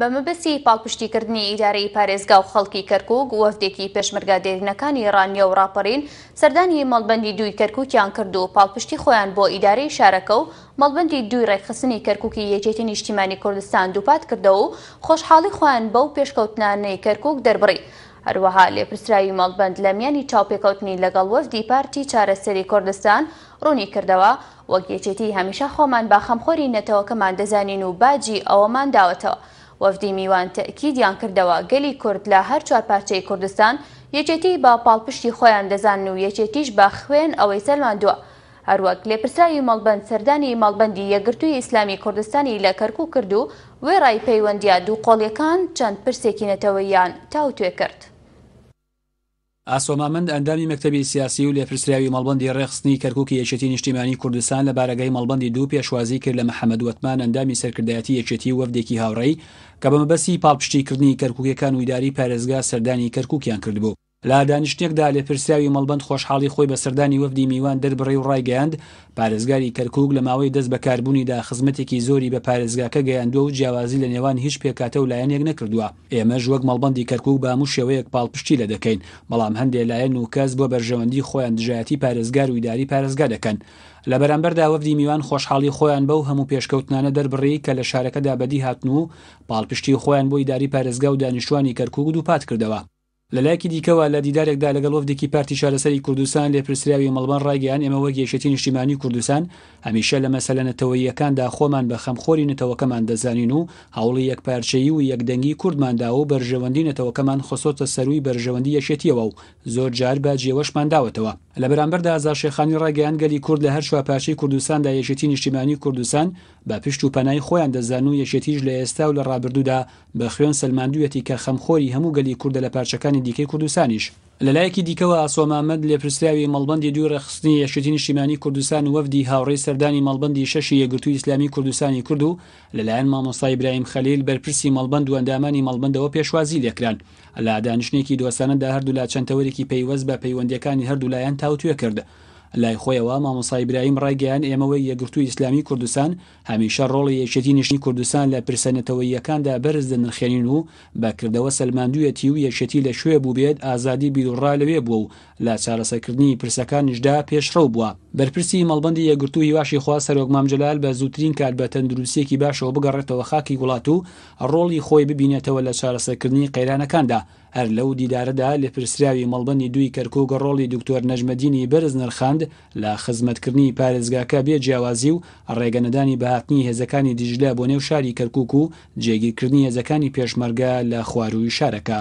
بە مەبەسی پاڵپشتیکردنی ئیدارەی پارێزگا و خەڵکی کەرکک وەفدێکی پێشمرگادێرینەکانی ڕانیە و راپەڕین سەردانی مەڵبندی دووی کەرککیان کرد و پاڵپشتی خۆیان بۆ ئیدارەی شارەکە و مەڵبندی دوی ڕێکخستنی کەرککی یەکێتی نیشتیمانی کوردستان دووپات کردەوە و خۆشحاڵی خۆیان بەو پێشکەوتنانەی کەرکک دەربڕی. هەروەها لێپرسراوی مەڵبند لە میانی چاوپێکەوتنی لەگەڵ وەفدی پارتی چارەسەری کوردستان ڕوونی کردەوە وەک یەکێتی هەمیشە خۆمان با خەمخۆری نەتەوەکەمان دەزانین و باجی ئەوەمان داوەتەوە. وەفدی میوان تەکیدیان کردەوە گەلی کورد لە هەر چوارپارچەی کوردستان یەکێتی با پاڵپشتی خۆیان دەزان و یەکێتیش با خوێن ئەوەی سەلماندووە. هەروەک لێپرساوی مەڵبند سەردانی مەڵبندی یەگرتووی ئیسلامی کوردستانی لە کەرکوو کرد و وێڕای پەیوەندیا دوو قۆڵیەکان چەند پرسێکی نەتەوەیان تاوتێ کرد. ئاسۆمامند ئەندامی مەکتتەبی سیاسی و لێپرسراوی مەڵبندی ڕێخستنی کەرککی یەکێتی نیشتیمانی کوردستان لە بارگەی مەڵبندی دوو پێشوازی کرد لە محەممەدوەتمان ئەندامی سەرکردایەتی یەکێتی وەفدێکی هاوڕێی کە بە مەبەسی پاڵپشتیکردنی کەرککیەکان ویداری پارێزگا سەردانی کەرککیان کردبوو. لا دانیشتێکدا لە پرسیاوی مەڵبند خۆشحاڵی خۆی بە سەردانی وەفدی میوان دەربڕێ و ڕایگەاند پارێزگاری کەرکک لە ماوەی دەست بەکاربوونیدا خزمەتێکی زۆری بە پارێزگاکە گەیاندووە و جیاوازی لە نێوان هیچ پێکاتە و لایەنێک نەکردووە ئێمەش وەک مەڵبندی کەرکک با هەموو شێوەیەک پاڵپشتی لە دەکەین بەڵام هەندێک لایەن و کەس بۆ بەرژەوەندی خۆیان دژایەتی پارێزگار و ایداری پارێزگا دەکەن لە بەرامبەردا وەفدی میوان خۆشحاڵی خۆیان بەو هەموو پێشکەوتنانە دەربڕی کە لە شارەکەدا بەدی هاتن و پاڵپشتی خۆیان بۆ ایداری پارێزگا و دانیشتوانی کەرکک دووپات کردەوە لە لایکی دیکەوە لە دیدارێکدا لەگەڵ وفدێکی پارتی شارەسەری کوردستان لێ پرسراوی مەڵبان ڕاگەیان ئێمەوە گەشتی نیشتیمانی کوردستان هەمیشە لە مەسەلەنەتەوەیەکاندا خۆمان بە خەمخۆری نەتەوەکەمان دەزانین و هەوڵی یەکپارچەیی و یەکدەنگی کوردماندا و بەرژەوەندی نەتەوەکەمان خۆسۆتە سەروی بەرژەوەندی یەشێتیەوە و زۆر جار بە جێوەشمان داوەتەوە لە بەرامبەردا ئازاشێخانی ڕاگەیان گەلی کورد لە هەر شواپارچەی کوردستاندا یەشێتی نیشتیمانی کوردستان بە پشت و پەنای خۆیان دەزان و یەشێتیش لە ئێستا و لە ڕابردوودا بە خوێن سلماندویەتی کە خەمخۆری هەموو گەلی کووردە لە پارچەکانی وڵاتانی دیکەی کوردستانیش لەلایەکی دیکەوە ئاسۆمامەد لێپرسراوی مەڵبندی دوو ڕەخستنی یەشتین شیمانی کوردستان وەفدی هاوڕێی سەردانی مەڵبندی شەشی یەگرتووی ئسلامی کوردستانی کورد و لەلایەن مامۆستای برایم خەلیل بەرپرسی مەڵبند و ئەندامانی مەڵبندەوە پێشوازی لێکران لە دانیشتێکی دۆستانەدا هەردوو لا چەندەوەێکی پەیوەست بە پەیوەندەکانی هەردوو لایەن تاوتوێ کرد. لای خۆیەوە مامۆسای برایم ڕایگەیان ئێمەوەی یەگرتووی ئیسلامی کوردستان هەمیشە ڕۆڵی یەکێتی نیشتنی کوردستان لە پرسەنەتەوەیەکاندا بەرز دەنرخێنین و بەکردەوە سەلماندویەتی و یەکێتی لە شوێ بوو بێت ئازادی بیرڕا لەوێ بووە و لە چارەسەکردنی پرسەکانیشدا پێشڕەو بووە بەرپرسی مەڵبندی یەگرتو هیواشی خوا سەرۆک مامجلال بە زووترین کات بە تەندروستێکی باشەوە بگەڕێتەوە خاکی وڵات و ڕۆڵی خۆی ببینێتەوە لە چارەسەکردنی قەیرانەکاندا هەر لەو دیدارەدا لە پرسراوی مەڵبندی دوی کەرکۆگە ڕۆڵی دکتۆر نەژمەدینی بەرز نرخاند لە خزمەتکردنی پارێزگاکە بێ جیاوازی و ڕێگەنەدانی بەهاتنی هێزەکانی دیژلە بۆ نێو شاری کەرکک و جێگیرکردنی هێزەکانی پێشمەرگە لە خواروی شارەکە.